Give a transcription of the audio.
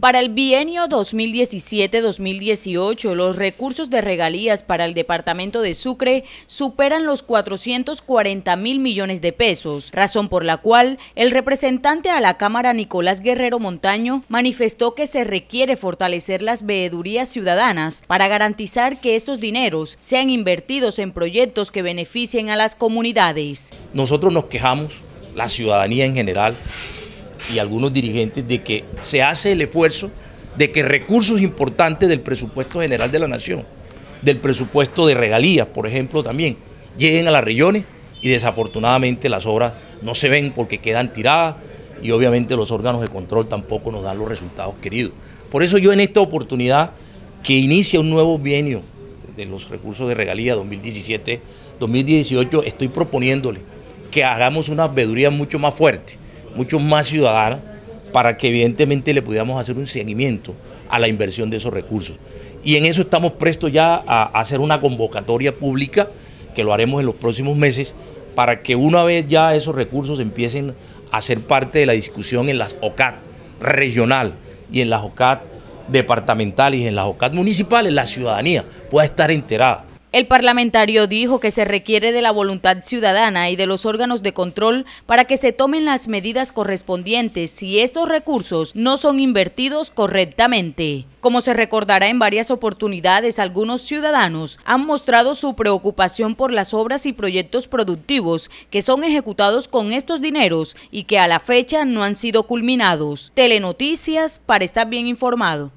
Para el bienio 2017-2018, los recursos de regalías para el departamento de Sucre superan los 440 mil millones de pesos, razón por la cual el representante a la Cámara Nicolás Guerrero Montaño manifestó que se requiere fortalecer las veedurías ciudadanas para garantizar que estos dineros sean invertidos en proyectos que beneficien a las comunidades. Nosotros nos quejamos, la ciudadanía en general, y algunos dirigentes de que se hace el esfuerzo de que recursos importantes del presupuesto general de la nación, del presupuesto de regalías, por ejemplo, también, lleguen a las regiones y desafortunadamente las obras no se ven porque quedan tiradas y obviamente los órganos de control tampoco nos dan los resultados queridos. Por eso yo en esta oportunidad que inicia un nuevo bienio de los recursos de regalías 2017-2018, estoy proponiéndole que hagamos una veeduría mucho más fuerte, muchos más ciudadanos, para que evidentemente le pudiéramos hacer un seguimiento a la inversión de esos recursos. Y en eso estamos prestos ya a hacer una convocatoria pública, que lo haremos en los próximos meses, para que una vez ya esos recursos empiecen a ser parte de la discusión en las OCAT regional y en las OCAT departamentales y en las OCAT municipales, la ciudadanía pueda estar enterada el parlamentario dijo que se requiere de la voluntad ciudadana y de los órganos de control para que se tomen las medidas correspondientes si estos recursos no son invertidos correctamente. Como se recordará en varias oportunidades, algunos ciudadanos han mostrado su preocupación por las obras y proyectos productivos que son ejecutados con estos dineros y que a la fecha no han sido culminados. Telenoticias para estar bien informado.